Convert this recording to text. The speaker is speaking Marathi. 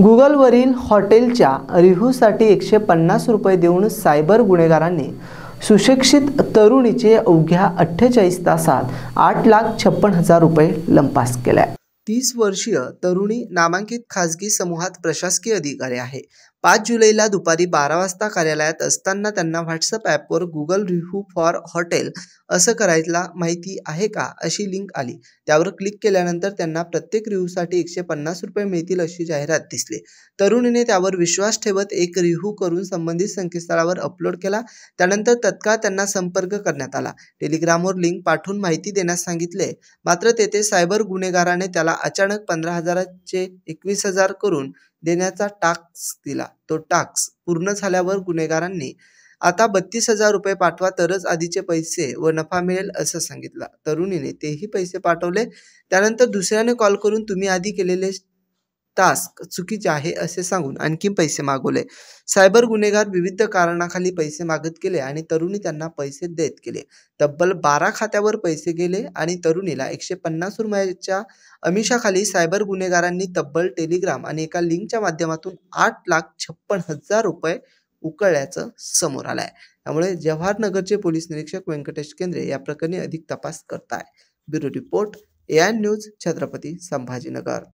गुगलवरील हॉटेलच्या रिव्ह्यूसाठी एकशे पन्नास रुपये देऊन सायबर गुन्हेगारांनी सुशिक्षित तरुणीचे अवघ्या अठ्ठेचाळीस तासात आठ लाख छप्पन हजार रुपये लंपास केल्या तीस वर्षीय तरुणी नामांकित खाजगी समूहात प्रशासकीय अधिकारी आहे पाच जुलैला दुपारी बारा वाजता कार्यालयात असताना त्यांना व्हॉट्सअप ॲपवर गुगल रिव्ह्यू फॉर हॉटेल असं करायला माहिती आहे का अशी लिंक आली त्यावर क्लिक केल्यानंतर त्यांना प्रत्येक रिव्ह्यूसाठी एकशे पन्नास रुपये मिळतील अशी जाहिरात दिसली तरुणीने त्यावर विश्वास ठेवत एक रिव्ह्यू करून संबंधित संकेतस्थळावर अपलोड केला त्यानंतर तत्काळ त्यांना संपर्क करण्यात आला टेलिग्रामवर लिंक पाठवून माहिती देण्यास सांगितले मात्र तेथे सायबर गुन्हेगाराने त्याला अचानक पंधरा हजाराचे एकवीस हजार करून देण्याचा टाक्स दिला तो टाक्स पूर्ण झाल्यावर गुन्हेगारांनी आता बत्तीस हजार रुपये पाठवा तरच आधीचे पैसे व नफा मिळेल असं सांगितलं तरुणीने तेही पैसे पाठवले त्यानंतर दुसऱ्याने कॉल करून तुम्ही आधी केलेले टास्क चुकीचे आहे असे सांगून आणखी पैसे मागवले सायबर गुन्हेगार विविध कारणाखाली पैसे मागत केले आणि तरुणी त्यांना पैसे देत केले तब्बल बारा खात्यावर पैसे गेले आणि तरुणीला एकशे पन्नास रुपयाच्या अमिषाखाली सायबर गुन्हेगारांनी तब्बल टेलिग्राम आणि एका लिंकच्या माध्यमातून आठ लाख छप्पन हजार रुपये उकळल्याचं समोर आलं आहे त्यामुळे नगरचे पोलीस निरीक्षक व्यंकटेश केंद्रे या प्रकरणी अधिक तपास करत आहे bureau report N news Chhatrapati Sambhajinagar